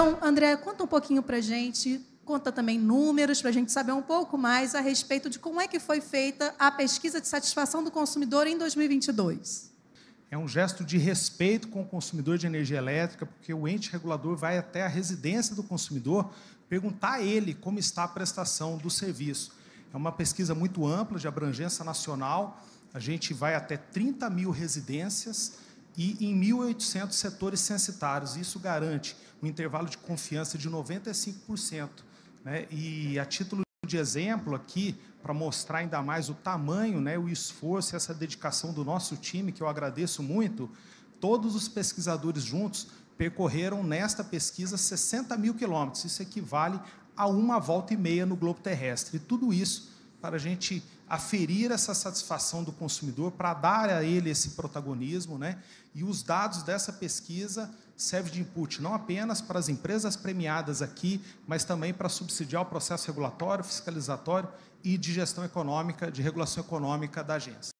Então, André, conta um pouquinho para gente, conta também números para a gente saber um pouco mais a respeito de como é que foi feita a pesquisa de satisfação do consumidor em 2022. É um gesto de respeito com o consumidor de energia elétrica, porque o ente regulador vai até a residência do consumidor perguntar a ele como está a prestação do serviço. É uma pesquisa muito ampla, de abrangência nacional. A gente vai até 30 mil residências e em 1.800 setores censitários. Isso garante um intervalo de confiança de 95%. Né? E a título de exemplo aqui, para mostrar ainda mais o tamanho, né, o esforço e essa dedicação do nosso time, que eu agradeço muito, todos os pesquisadores juntos percorreram nesta pesquisa 60 mil quilômetros. Isso equivale a uma volta e meia no globo terrestre. E tudo isso para a gente aferir essa satisfação do consumidor, para dar a ele esse protagonismo. Né? E os dados dessa pesquisa servem de input não apenas para as empresas premiadas aqui, mas também para subsidiar o processo regulatório, fiscalizatório e de gestão econômica, de regulação econômica da agência.